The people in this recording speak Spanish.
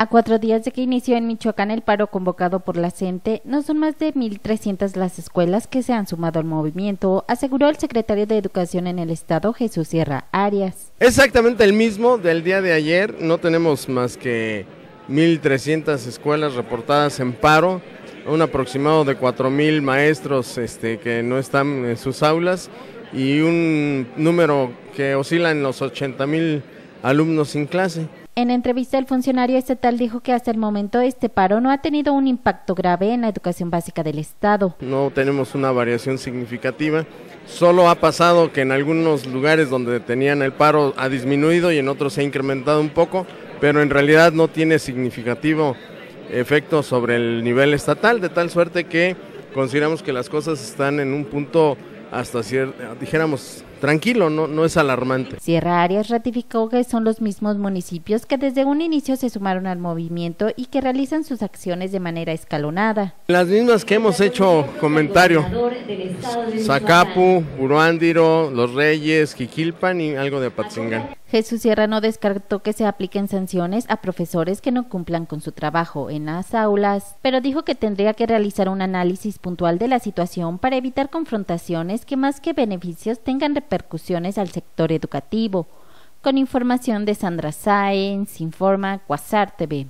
A cuatro días de que inició en Michoacán el paro convocado por la CENTE, no son más de 1.300 las escuelas que se han sumado al movimiento, aseguró el secretario de Educación en el Estado, Jesús Sierra Arias. Exactamente el mismo del día de ayer, no tenemos más que 1.300 escuelas reportadas en paro, un aproximado de 4.000 maestros este, que no están en sus aulas y un número que oscila en los 80.000 alumnos sin clase. En entrevista, el funcionario estatal dijo que hasta el momento este paro no ha tenido un impacto grave en la educación básica del Estado. No tenemos una variación significativa. Solo ha pasado que en algunos lugares donde tenían el paro ha disminuido y en otros se ha incrementado un poco, pero en realidad no tiene significativo efecto sobre el nivel estatal, de tal suerte que consideramos que las cosas están en un punto hasta dijéramos, tranquilo, no, no es alarmante. Sierra Arias ratificó que son los mismos municipios que desde un inicio se sumaron al movimiento y que realizan sus acciones de manera escalonada. Las mismas que hemos hecho comentario. Zacapu, Buruándiro, Los Reyes, Jiquilpan y algo de Apatzingán. Jesús Sierra no descartó que se apliquen sanciones a profesores que no cumplan con su trabajo en las aulas, pero dijo que tendría que realizar un análisis puntual de la situación para evitar confrontaciones que más que beneficios tengan repercusiones al sector educativo. Con información de Sandra Saenz, Informa, Quasar TV.